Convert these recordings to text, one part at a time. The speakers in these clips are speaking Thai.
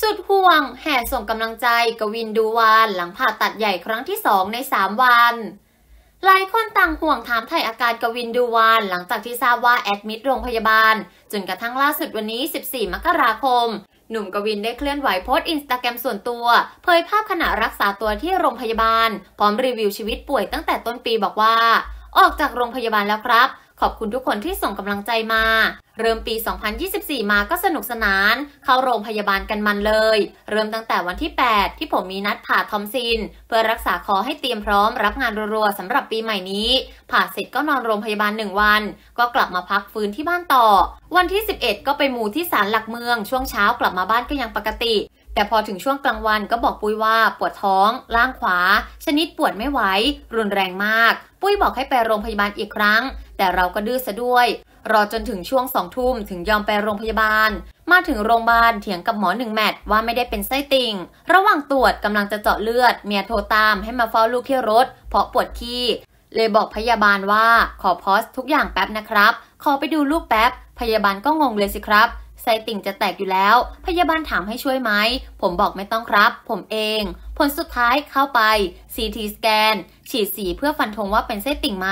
สุดห่วง แห่ส่งกำลังใจกวินดูวานหลังผ่าตัดใหญ่ครั้งที่สองใน 3 วันหลายคนต่างห่วงถามถ่ายอาการกวินดูวานหลังจากที่ทราบว่าแอดมิดโรงพยาบาล จนกระทั่งล่าสุดวันนี้ 14 มกราคม หนุ่มกวินได้เคลื่อนไหวโพสต์อินสตาแกรมส่วนตัวเผยภาพขณะรักษาตัวที่โรงพยาบาล พร้อมรีวิวชีวิตป่วยตั้งแต่ต้นปีบอกว่า ออกจากโรงพยาบาลแล้วครับ ขอบคุณทุกคนที่ส่งกำลังใจมาเริ่มปี 2024 มาก็สนุกสนาน เข้าโรงพยาบาลกันมันเลย เริ่มตั้งแต่วันที่ 8 ที่ผมมีนัดผ่าทอมซินเพื่อรักษาคอให้เตรียมพร้อม รับงานรัวๆสำหรับปีใหม่นี้ ผ่าเสร็จก็นอนโรงพยาบาลหนึ่งวัน ก็กลับมาพักฟื้นที่บ้านต่อ วันที่ 11 ก็ไปหมู่ที่ศาลหลักเมืองช่วงเช้ากลับมาบ้านก็ยังปกติ แต่พอถึงช่วงกลางวันก็บอกปุ้ยว่า ปวดท้อง ล่างขวา ชนิดปวดไม่ไหวรุนแรงมากปุ้ยบอกให้ไปโรงพยาบาลอีกครั้ง แต่เราก็ดื้อซะด้วยรอจนถึงช่วงสองทุ่ม ถึงยอมไปโรงพยาบาล มาถึงโรงพยาบาลเถียงกับหมอหนึ่งแมท ว่าไม่ได้เป็นไส้ติ่ง ระหว่างตรวจกำลังจะเจาะเลือดเมียโทรตามให้มาเฝ้าลูกที่รถ เพราะปวดขี้เลยบอกพยาบาลว่าขอพอสทุกอย่างแป๊บนะครับ ขอไปดูลูกแป๊บ พยาบาลก็งงเลยสิครับไส้ติ่งจะแตกอยู่แล้ว พยาบาลถามให้ช่วยไหมผมบอกไม่ต้องครับ ผมเอง ผลสุดท้ายเข้าไปซีทีสแกนฉีดสีเพื่อฟันธงว่าเป็นไส้ติ่งไหม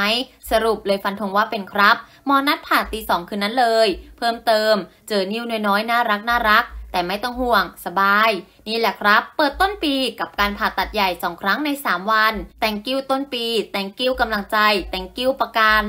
สรุปเลยฟันธงว่าเป็นครับหมอนัดผ่าตีสองคืนนั้นเลย เพิ่มเติม เจอนิ้วน้อยยน่ารักน่ารัก แต่ไม่ต้องห่วง สบาย นี่แหละครับ เปิดต้นปีกับการผ่าตัดใหญ่ 2 ครั้งใน 3 วันแต่งกิ้วต้นปีแต่งกิ้วกำลังใจแต่งกิ้วประกัน